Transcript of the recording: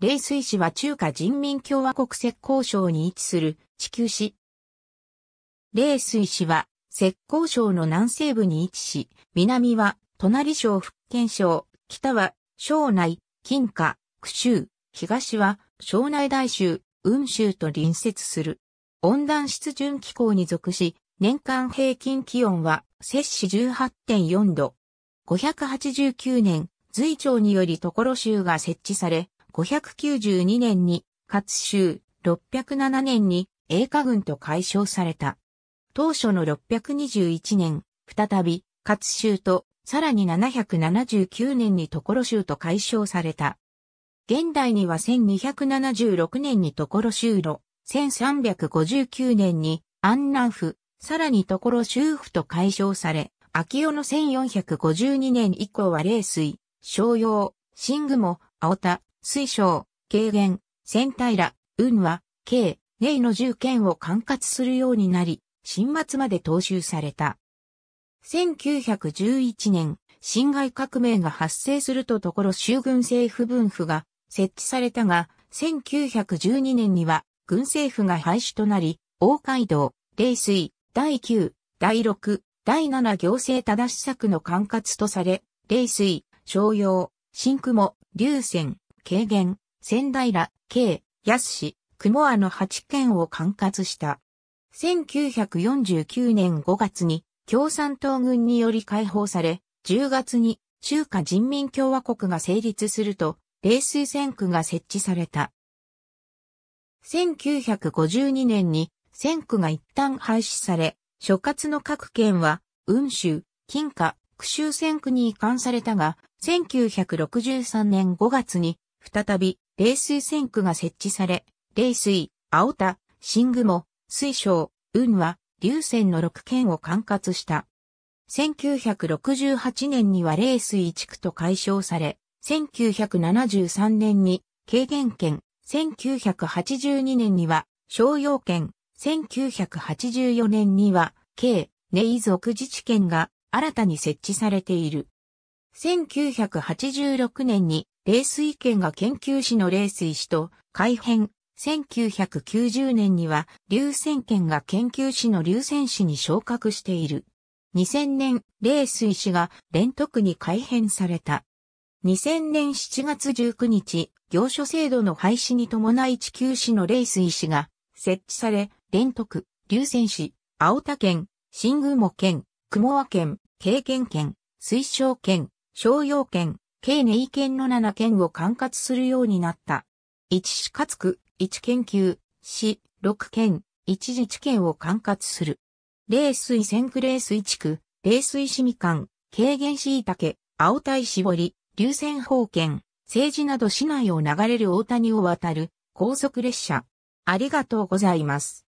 冷水市は中華人民共和国浙江省に位置する地球市。冷水市は浙江省の南西部に位置し、南は隣省福建省、北は省内、金華、九州、東は省内大州、雲州と隣接する。温暖湿潤気候に属し、年間平均気温は摂氏18.4度。589年、随町により所州が設置され、592年に勝州、607年に英華軍と解消された。当初の621年、再び勝州と、さらに779年に所州と解消された。現代には1276年に所州路、1359年に安南府、さらに所州府と解消され、秋代の1452年以降は冷水、商用、新雲、青田、水晶、軽減、千平、運は、軽、寧の重県を管轄するようになり、新末まで踏襲された。1911年、辛亥革命が発生するとところ州軍政府分府が設置されたが、1912年には軍政府が廃止となり、大街道、霊水、第9、第6、第7行政正し策の管轄とされ、霊水、商用、新雲、流線、軽減、仙台ら、慶、安市、雲和の8県を管轄した。1949年5月に共産党軍により解放され、10月に中華人民共和国が成立すると、冷水戦区が設置された。1952年に戦区が一旦廃止され、所轄の各県は、雲州、金華、九州戦区に移管されたが、1963年5月に再び、冷水線区が設置され、冷水、青田、新雲、水晶、雲は、流線の6県を管轄した。1968年には冷水地区と解消され、1973年に軽減県、1982年には商用県、1984年には軽、ネイ族自治県が新たに設置されている。1986年に冷水圏が研究士の冷水士と改編、1990年には流泉圏が研究士の流泉士に昇格している。2000年、冷水士が連徳に改編された。2000年7月19日、行書制度の廃止に伴い地球市の冷水市が設置され、連徳、流泉市、青田県、新雲も県、雲和県、経験県、水晶県、商用県、計ネ県の7県を管轄するようになった。1市勝区、1県級、市、6県、1自治県を管轄する。冷水泉区冷水地区、冷水市みかん、軽減たけ、青鯛絞り、流泉方圏、政治など市内を流れる大谷を渡る高速列車。ありがとうございます。